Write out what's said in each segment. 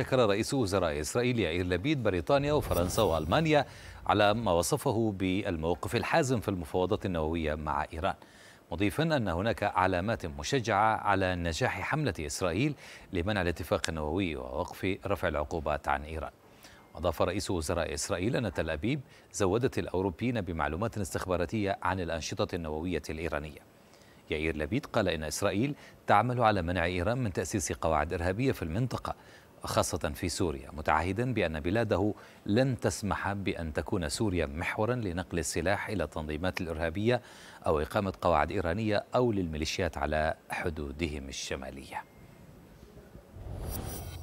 شكر رئيس وزراء إسرائيل يائير لبيد بريطانيا وفرنسا وألمانيا على ما وصفه بالموقف الحازم في المفاوضات النووية مع إيران مضيفا أن هناك علامات مشجعة على نجاح حملة إسرائيل لمنع الاتفاق النووي ووقف رفع العقوبات عن إيران أضاف رئيس وزراء إسرائيل أن تل أبيب زودت الأوروبيين بمعلومات استخباراتية عن الأنشطة النووية الإيرانية يائير لبيد قال إن إسرائيل تعمل على منع إيران من تأسيس قواعد إرهابية في المنطقة خاصة في سوريا متعهدا بأن بلاده لن تسمح بأن تكون سوريا محورا لنقل السلاح إلى التنظيمات الإرهابية أو إقامة قواعد إيرانية أو للميليشيات على حدودهم الشمالية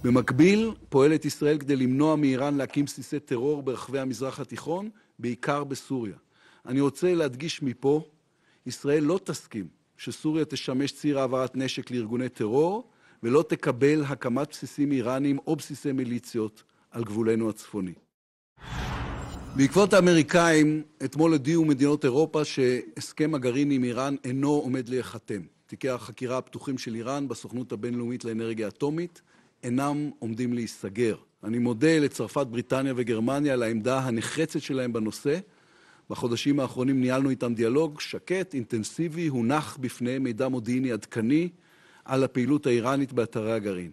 במקביל פועלת ישראל כדי למנוע מאיראן להקים בסיסי טרור ברחבי המזרח התיכון, בעיקר בסוריה. אני רוצה להדגיש מפה, ישראל לא תסכים שסוריה תשמש ציר העברת נשק לארגוני טרור, ולא תקבל הקמת בסיסים איראניים או בסיסי מיליציות על גבולנו הצפוני. בעקבות האמריקאים, אתמול הודיעו מדינות אירופה שהסכם הגרעין עם איראן אינו עומד להיחתם. תיקי החקירה הפתוחים של איראן בסוכנות הבינלאומית לאנרגיה אטומית אינם עומדים להיסגר. אני מודה לצרפת, בריטניה וגרמניה על העמדה הנחרצת שלהם בנושא. בחודשים האחרונים ניהלנו איתם דיאלוג שקט, אינטנסיבי, הונח בפני מידע מודיעיני עדכני, על הפעילות האיראנית באתרי הגרעין.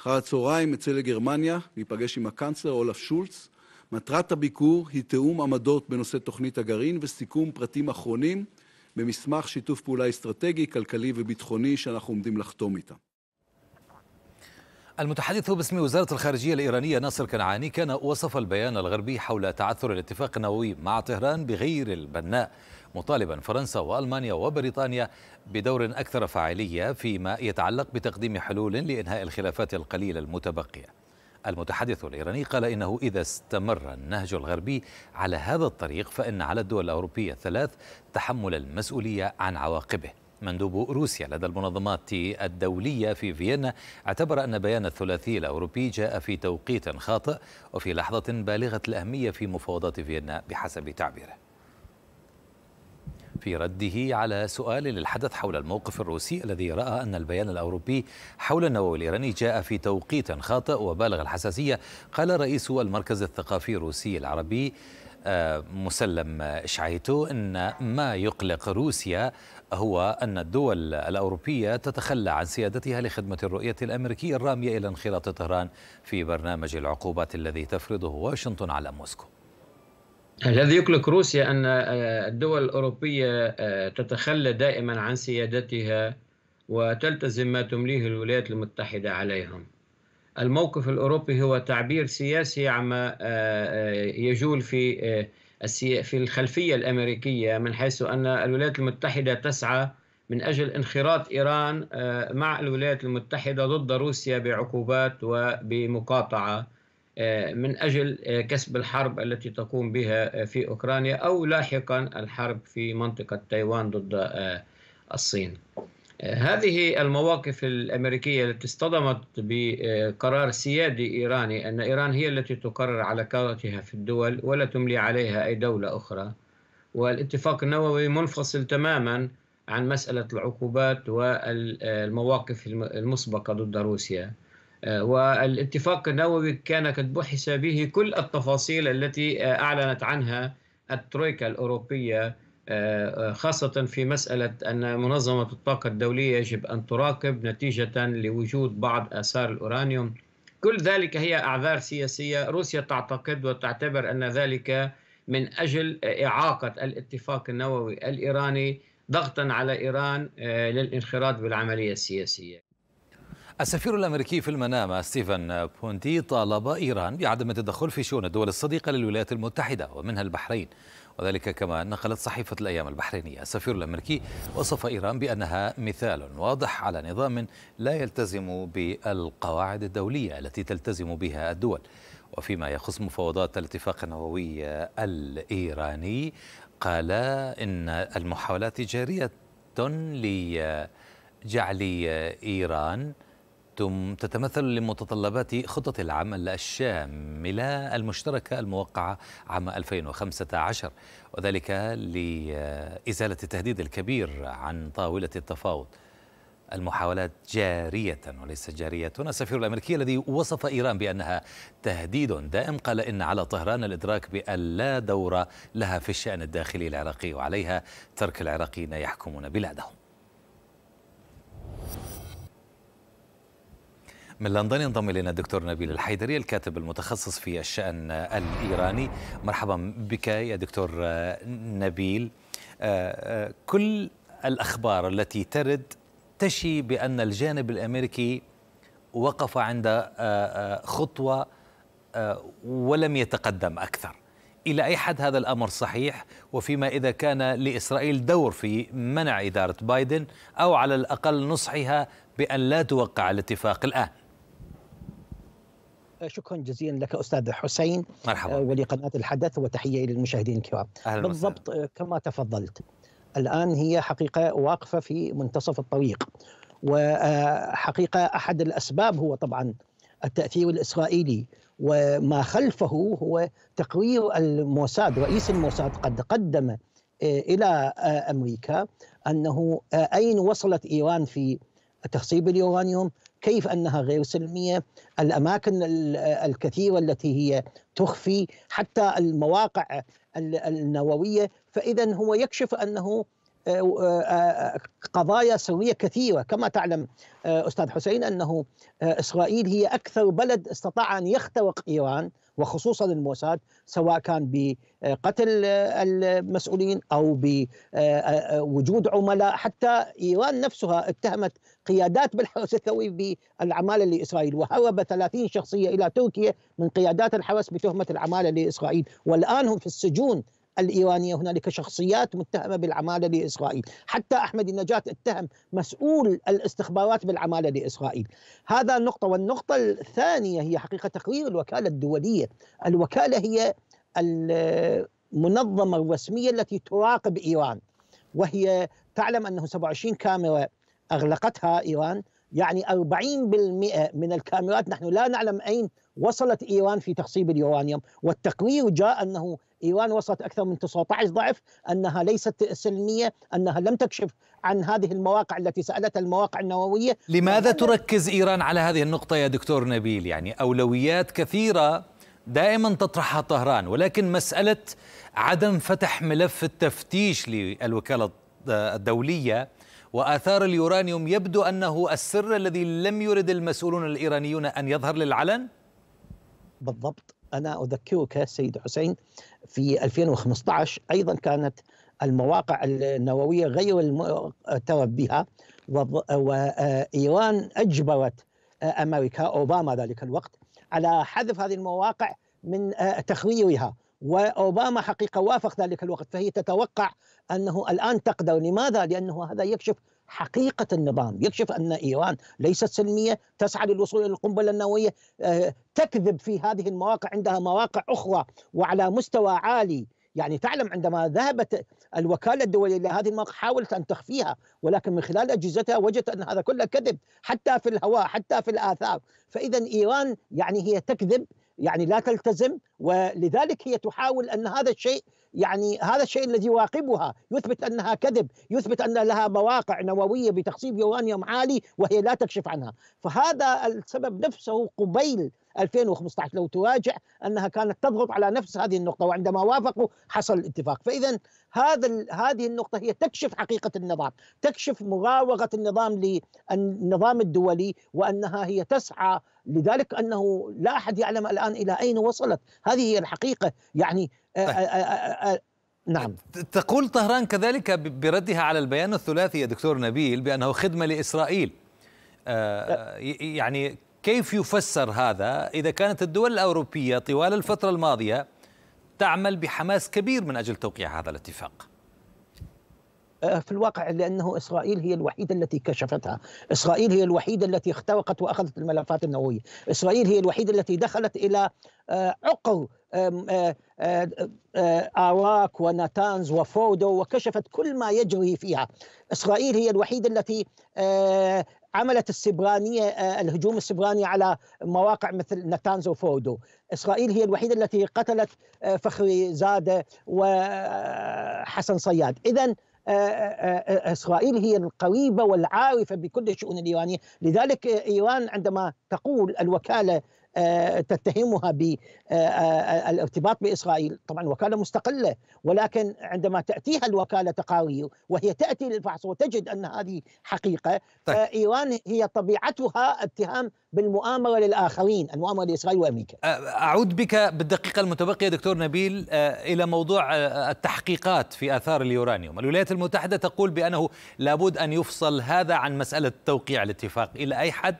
אחר הצהריים אצא לגרמניה להיפגש עם הקאנצלר אולף שולץ. מטרת הביקור היא תיאום עמדות בנושא תוכנית הגרעין וסיכום פרטים אחרונים במסמך שיתוף פעולה אסטרטגי, כלכלי וביטחוני שאנחנו עומדים לחתום איתם. المتحدث باسم وزارة الخارجية الإيرانية ناصر كنعاني كان وصف البيان الغربي حول تعثر الاتفاق النووي مع طهران بغير البناء مطالبا فرنسا والمانيا وبريطانيا بدور اكثر فاعليه فيما يتعلق بتقديم حلول لانهاء الخلافات القليله المتبقيه. المتحدث الايراني قال انه اذا استمر النهج الغربي على هذا الطريق فان على الدول الاوروبيه الثلاث تحمل المسؤوليه عن عواقبه. مندوب روسيا لدى المنظمات الدولية في فيينا اعتبر أن بيان الثلاثي الأوروبي جاء في توقيت خاطئ وفي لحظة بالغة الأهمية في مفاوضات فيينا بحسب تعبيره في رده على سؤال للحدث حول الموقف الروسي الذي رأى أن البيان الأوروبي حول النووي الإيراني جاء في توقيت خاطئ وبالغ الحساسية قال رئيس المركز الثقافي الروسي العربي آه، مسلم شعيتو ان ما يقلق روسيا هو ان الدول الاوروبيه تتخلى عن سيادتها لخدمه الرؤيه الامريكيه الراميه الى انخراط طهران في برنامج العقوبات الذي تفرضه واشنطن على موسكو الذي يقلق روسيا أن آه، الدول الأوروبية آه، تتخلى دائما عن سيادتها وتلتزم ما تمليه الولايات المتحدة عليهم الموقف الأوروبي هو تعبير سياسي عما آه، يجول في في الخلفية الأمريكية من حيث أن الولايات المتحدة تسعى من أجل انخراط إيران مع الولايات المتحدة ضد روسيا بعقوبات وبمقاطعة آه، من أجل آه، كسب الحرب التي تقوم بها آه، في أوكرانيا أو لاحقا الحرب في منطقة تايوان ضد الصين هذه المواقف الأمريكية التي اصطدمت بقرار سيادي إيراني أن إيران هي التي تقرر علاقاتها في الدول ولا تملي عليها أي دولة أخرى والاتفاق النووي منفصل تماما عن مسألة العقوبات والمواقف المسبقة ضد روسيا والاتفاق النووي كان قد بحس به كل التفاصيل التي أعلنت عنها الترويكا الأوروبية خاصة في مسألة أن منظمة الطاقة الدولية يجب أن تراقب نتيجة لوجود بعض آثار الأورانيوم كل ذلك هي أعذار سياسية روسيا تعتقد وتعتبر أن ذلك من أجل إعاقة الاتفاق النووي الإيراني ضغطا على إيران آه، للانخراط بالعملية السياسية السفير الامريكي في المنام ستيفن بونتي طالب ايران بعدم التدخل في شؤون الدول الصديقه للولايات المتحده ومنها البحرين وذلك كما نقلت صحيفه الايام البحرينيه السفير الامريكي وصف ايران بانها مثال واضح على نظام لا يلتزم بالقواعد الدوليه التي تلتزم بها الدول وفيما يخص مفاوضات الاتفاق النووي الايراني قال ان المحاولات جاريه لجعل ايران أفادتم تتمثل لمتطلبات خطة العمل الشاملة المشتركة الموقعة عام 2015 وذلك لإزالة التهديد الكبير عن طاولة التفاوض المحاولات جارية وليس جارية السفير الأمريكي الذي وصف إيران بأنها تهديد دائم قال إن على طهران الإدراك بأن لا دور لها في الشأن الداخلي العراقي وعليها ترك العراقيين يحكمون بلادهم من لندن ينضم الينا الدكتور نبيل الحيدري الكاتب المتخصص في الشان الايراني مرحبا بك يا دكتور نبيل آه، آه، كل الاخبار التي ترد تشي بان الجانب الامريكي وقف عند آه، خطوه ولم يتقدم اكثر الى اي حد هذا الامر صحيح وفيما اذا كان لاسرائيل دور في منع اداره بايدن او على الاقل نصحها بان لا توقع الاتفاق الان شكرا جزيلا لك استاذ حسين مرحبا آه، ولقناه الحدث وتحيه للمشاهدين الكرام أهلا بالضبط آه، كما تفضلت الان هي حقيقه واقفه في منتصف الطريق وحقيقه احد الاسباب هو طبعا التاثير الاسرائيلي وما خلفه هو تقرير الموساد رئيس الموساد قد قدم آه، الى امريكا انه اين وصلت ايران في تخصيب اليورانيوم كيف انها غير سلميه الاماكن الكثيره التي هي تخفي حتى المواقع النوويه فاذا هو يكشف انه قضايا سريه كثيره كما تعلم آه، استاذ حسين انه آه، اسرائيل هي اكثر بلد استطاع ان يخترق ايران وخصوصا الموساد سواء كان بقتل آه، المسؤولين او بوجود عملاء حتى ايران نفسها اتهمت قيادات بالحرس الثوري بالعماله لاسرائيل وهرب 30 شخصيه الى تركيا من قيادات الحرس بتهمه العماله لاسرائيل والان هم في السجون الإيرانية هنالك شخصيات متهمة بالعمالة لإسرائيل حتى أحمد النجاة اتهم مسؤول الاستخبارات بالعمالة لإسرائيل هذا النقطة والنقطة الثانية هي حقيقة تقرير الوكالة الدولية الوكالة هي المنظمة الرسمية التي تراقب إيران وهي تعلم أنه 27 كاميرا أغلقتها إيران يعني 40% من الكاميرات نحن لا نعلم أين وصلت إيران في تخصيب اليورانيوم والتقرير جاء أنه إيران وصلت أكثر من 19 ضعف أنها ليست سلمية أنها لم تكشف عن هذه المواقع التي سألتها المواقع النووية لماذا تركز إيران على هذه النقطة يا دكتور نبيل يعني أولويات كثيرة دائما تطرحها طهران ولكن مسألة عدم فتح ملف التفتيش للوكالة الدولية وآثار اليورانيوم يبدو أنه السر الذي لم يرد المسؤولون الإيرانيون أن يظهر للعلن بالضبط أنا أذكرك سيد حسين في 2015 أيضا كانت المواقع النووية غير المعترف بها وإيران أجبرت أمريكا أوباما ذلك الوقت على حذف هذه المواقع من تخويرها وأوباما حقيقة وافق ذلك الوقت فهي تتوقع أنه الآن تقدر لماذا؟ لأنه هذا يكشف حقيقة النظام يكشف أن إيران ليست سلمية تسعى للوصول إلى القنبلة النووية آه، تكذب في هذه المواقع عندها مواقع أخرى وعلى مستوى عالي يعني تعلم عندما ذهبت الوكالة الدولية إلى هذه المواقع حاولت أن تخفيها ولكن من خلال أجهزتها وجدت أن هذا كله كذب حتى في الهواء حتى في الآثار فإذا إيران يعني هي تكذب يعني لا تلتزم ولذلك هي تحاول ان هذا الشيء يعني هذا الشيء الذي يواقبها يثبت انها كذب، يثبت ان لها مواقع نوويه بتخصيب يورانيوم عالي وهي لا تكشف عنها، فهذا السبب نفسه قبيل 2015 لو تراجع انها كانت تضغط على نفس هذه النقطه وعندما وافقوا حصل الاتفاق، فاذا هذا هذه النقطه هي تكشف حقيقه النظام، تكشف مراوغه النظام للنظام الدولي وانها هي تسعى لذلك انه لا احد يعلم الان الى اين وصلت هذه هي الحقيقه يعني آه، طيب. آه، آه، نعم تقول طهران كذلك بردها على البيان الثلاثي يا دكتور نبيل بانه خدمه لاسرائيل يعني كيف يفسر هذا اذا كانت الدول الاوروبيه طوال الفتره الماضيه تعمل بحماس كبير من اجل توقيع هذا الاتفاق آه، في الواقع لانه اسرائيل هي الوحيده التي كشفتها، اسرائيل هي الوحيده التي اخترقت واخذت الملفات النوويه، اسرائيل هي الوحيده التي دخلت الى آه، عقر آه، اراك ونتانز وفودو وكشفت كل ما يجري فيها. اسرائيل هي الوحيده التي عملت السبرانيه الهجوم السبراني على مواقع مثل نتانز وفودو. اسرائيل هي الوحيده التي قتلت فخري زاده وحسن صياد، اذا آه، آه، آه، إسرائيل هي القريبة والعارفة بكل الشؤون الإيرانية لذلك إيران عندما تقول الوكالة آه، تتهمها بالارتباط آه، آه، باسرائيل، طبعا وكاله مستقله ولكن عندما تاتيها الوكاله تقارير وهي تاتي للفحص وتجد ان هذه حقيقه طيب. ايران هي طبيعتها اتهام بالمؤامره للاخرين، المؤامره لاسرائيل وامريكا. اعود بك بالدقيقه المتبقيه دكتور نبيل الى موضوع التحقيقات في اثار اليورانيوم، الولايات المتحده تقول بانه لابد ان يفصل هذا عن مساله توقيع الاتفاق الى اي حد؟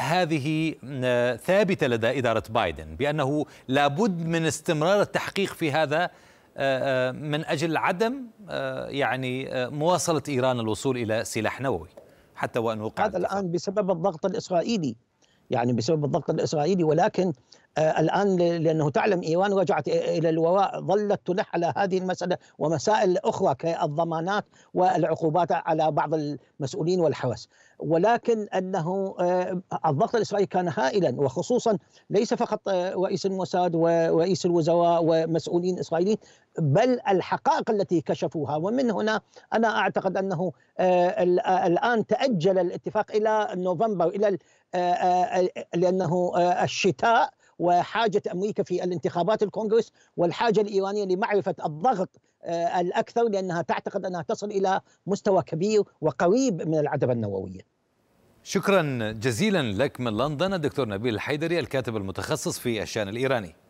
هذه ثابتة لدى إدارة بايدن بأنه لابد من استمرار التحقيق في هذا آه، آه، من أجل عدم آه، يعني مواصلة إيران الوصول إلى سلاح نووي حتى وأن وقع هذا الآن بسبب الضغط الإسرائيلي يعني بسبب الضغط الإسرائيلي ولكن آه، الآن لأنه تعلم إيران رجعت إلى الوراء ظلت تلح على هذه المسألة ومسائل أخرى كالضمانات والعقوبات على بعض المسؤولين والحرس ولكن أنه آه، الضغط الإسرائيلي كان هائلا وخصوصا ليس فقط آه، رئيس الموساد ورئيس الوزراء ومسؤولين إسرائيليين بل الحقائق التي كشفوها ومن هنا أنا أعتقد أنه الآن تأجل الاتفاق إلى نوفمبر إلى لأنه الشتاء وحاجه امريكا في الانتخابات الكونغرس والحاجه الايرانيه لمعرفه الضغط آه، الاكثر لانها تعتقد انها تصل الى مستوى كبير وقريب من العدم النوويه. شكرا جزيلا لك من لندن الدكتور نبيل الحيدري الكاتب المتخصص في الشان الايراني